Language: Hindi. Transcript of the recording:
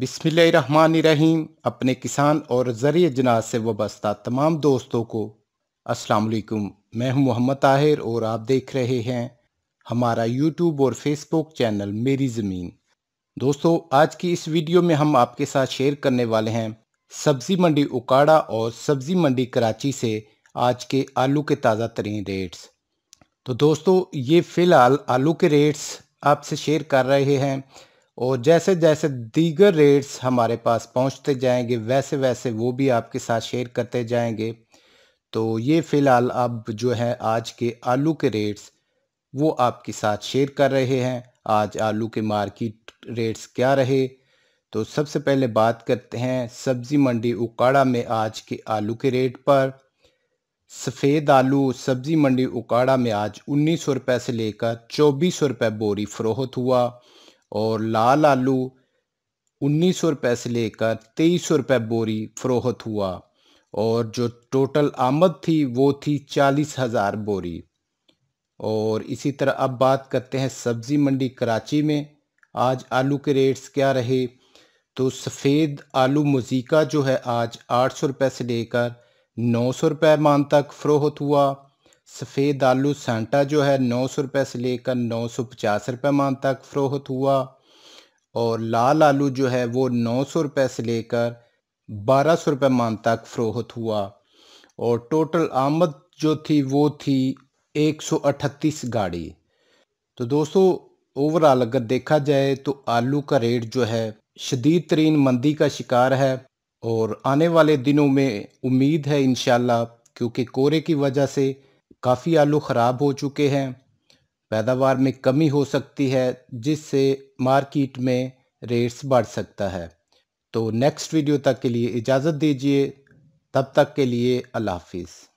बिसमिल्ल रहीम अपने किसान और ज़रिए जनाज से वाबस्ता तमाम दोस्तों को अस्सलाम वालेकुम मैं हूं मोहम्मद ताहिर और आप देख रहे हैं हमारा यूट्यूब और फेसबुक चैनल मेरी ज़मीन दोस्तों आज की इस वीडियो में हम आपके साथ शेयर करने वाले हैं सब्ज़ी मंडी उकाड़ा और सब्ज़ी मंडी कराची से आज के आलू के ताज़ा तरीन रेट्स तो दोस्तों ये फ़िलहाल आलू के रेट्स आपसे शेयर कर रहे हैं और जैसे जैसे दीगर रेट्स हमारे पास पहुंचते जाएंगे वैसे वैसे वो भी आपके साथ शेयर करते जाएंगे तो ये फ़िलहाल अब जो है आज के आलू के रेट्स वो आपके साथ शेयर कर रहे हैं आज आलू के मार्केट रेट्स क्या रहे तो सबसे पहले बात करते हैं सब्ज़ी मंडी उकाड़ा में आज के आलू के रेट पर सफ़ेद आलू सब्ज़ी मंडी उकाड़ा में आज उन्नीस सौ रुपये से लेकर चौबीस सौ रुपये बोरी फ़रोहत हुआ और लाल आलू उन्नीस सौ रुपये से लेकर तेईस सौ रुपये बोरी फ़रोहत हुआ और जो टोटल आमद थी वो थी चालीस हज़ार बोरी और इसी तरह अब बात करते हैं सब्ज़ी मंडी कराची में आज आलू के रेट्स क्या रहे तो सफ़ेद आलू मज़ीका जो है आज आठ सौ रुपये से लेकर नौ सौ रुपये मान तक फ़रोहत हुआ सफ़ेद आलू सेंटा जो है नौ सौ रुपये से लेकर नौ सौ पचास रुपये मान तक फ़रोहत हुआ और लाल आलू जो है वो नौ सौ रुपये से लेकर बारह सौ रुपये मान तक फ़रोहत हुआ और टोटल आमद जो थी वो थी एक सौ अठतीस गाड़ी तो दोस्तों ओवरऑल अगर देखा जाए तो आलू का रेट जो है शदीद तरीन मंदी का शिकार है और आने वाले दिनों में उम्मीद है इन क्योंकि कोहरे की वजह से काफ़ी आलू ख़राब हो चुके हैं पैदावार में कमी हो सकती है जिससे मार्केट में रेट्स बढ़ सकता है तो नेक्स्ट वीडियो तक के लिए इजाज़त दीजिए तब तक के लिए अल्लाह हाफिज़